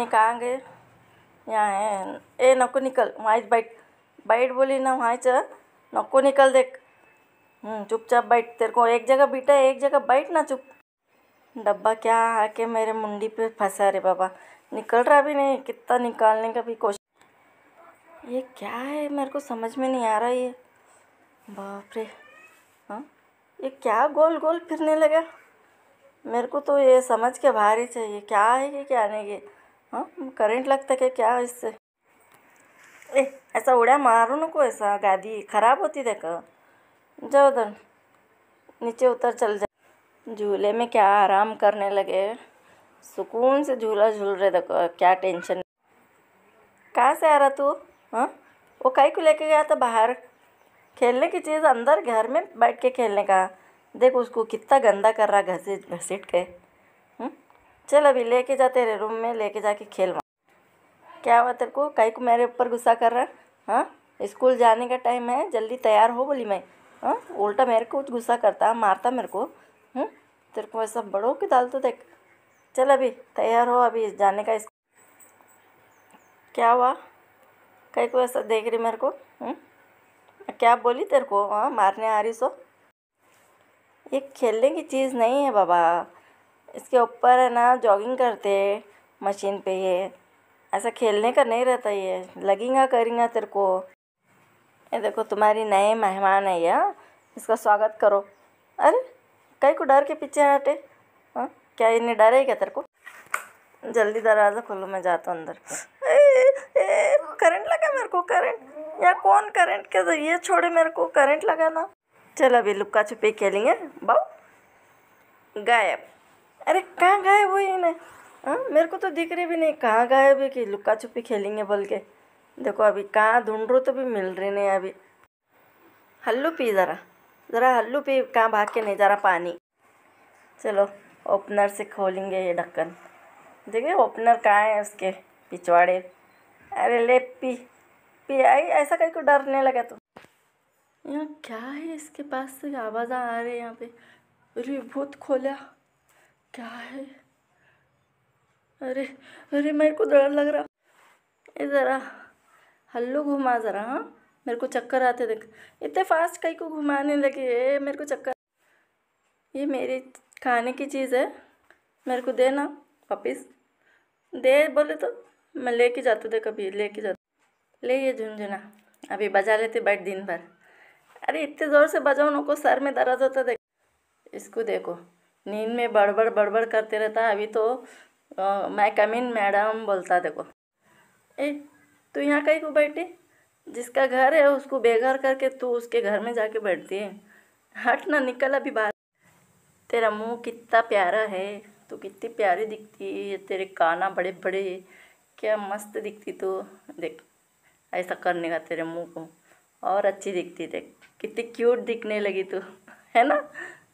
ನಿಕಾಂಗೆ गए यहाँ है ए नको निकल वहाँ बैठ बोली ना वहाँ चल नको निकल देख हम्म, चुपचाप बैठ तेरे को एक जगह बीटा एक जगह बैठ ना चुप डब्बा क्या आके मेरे मुंडी पे फंसा रे बाबा निकल रहा भी नहीं कितना निकालने का भी कोशिश ये क्या है मेरे को समझ में नहीं आ रहा ये बाप रे हाँ ये क्या गोल गोल फिरने लगा मेरे को तो ये समझ के बाहर ही चाहिए क्या है कि क्या नहीं ये हाँ करंट लगता क्या क्या इससे ए ऐसा उड्या मारू नको ऐसा गादी खराब होती देखो जाओ उधर नीचे उतर चल जा झूले में क्या आराम करने लगे सुकून से झूला झूल रहे देखो क्या टेंशन कहाँ से आ रहा तू हाँ वो कहीं को लेके गया था बाहर खेलने की चीज़ अंदर घर में बैठ के खेलने का देख उसको कितना गंदा कर रहा घसीट घसीट के चल अभी लेके जा तेरे रूम में लेके जाके खेल वहाँ क्या हुआ तेरे को कहीं को मेरे ऊपर गुस्सा कर रहा है हाँ स्कूल जाने का टाइम है जल्दी तैयार हो बोली मैं हाँ उल्टा मेरे को कुछ गुस्सा करता मारता मेरे को हूँ हम्म? तेरे को ऐसा बड़ो की दाल तो देख चल अभी तैयार हो अभी जाने का क्या हुआ कहीं को ऐसा देख रही मेरे को हुँ? हम्म? क्या बोली तेरे को हाँ मारने आ रही सो ये खेलने की चीज़ नहीं है बाबा इसके ऊपर है ना जॉगिंग करते मशीन पे ये ऐसा खेलने का नहीं रहता ये लगेगा करेंगे तेरे को ये देखो तुम्हारी नए मेहमान है यह हाँ। इसका स्वागत करो अरे कहीं को डर के पीछे हटे हाँ क्या इन्हें डर है क्या तेरे को जल्दी दरवाज़ा खोलो मैं जाता हूँ अंदर करंट लगा मेरे को करंट या कौन करंट के जरिए छोड़े मेरे को करंट लगाना चलो चल अभी लुक्का छुपी खेलेंगे बाऊ गायब अरे कहाँ गए वो ही हाँ मेरे को तो दिख रही भी नहीं कहाँ गए अभी कि लुक्का छुपी खेलेंगे बोल के देखो अभी कहाँ ढूंढ रो तो भी मिल रही नहीं अभी हल्लू पी ज़रा ज़रा हल्लू पी कहाँ भाग के नहीं जरा पानी चलो ओपनर से खोलेंगे ये ढक्कन देखिए ओपनर कहाँ है उसके पिछवाड़े अरे ले पी पी आई ऐसा कहीं को डरने लगा तो यहाँ क्या है इसके पास से आवाज़ आ रही है यहाँ पे अरे भूत खोला क्या है अरे अरे मेरे को डर लग रहा ज़रा हल्लू घुमा ज़रा हाँ मेरे को चक्कर आते देख इतने फास्ट कहीं को घुमाने लगे मेरे को चक्कर ये मेरी खाने की चीज़ है मेरे को देना वापिस दे बोले तो मैं लेके जाते थे कभी लेके जाते ले ये झुंझुना अभी बजा लेते बैठ दिन भर अरे इतने ज़ोर से बजाओ उनको सर में दर्द होता देख इसको देखो नींद में बड़बड़ बड़बड़ करते रहता है अभी तो मैं कमीन मैडम बोलता देखो ए तू यहाँ कहीं को बैठी जिसका घर है उसको बेघर करके तू उसके घर में जाके बैठती है हट ना निकल अभी बाहर तेरा मुंह कितना प्यारा है तू कितनी प्यारी दिखती है तेरे काना बड़े बड़े क्या मस्त दिखती तू देख ऐसा करने का तेरे मुंह को और अच्छी दिखती देख कितनी क्यूट दिखने लगी तू है ना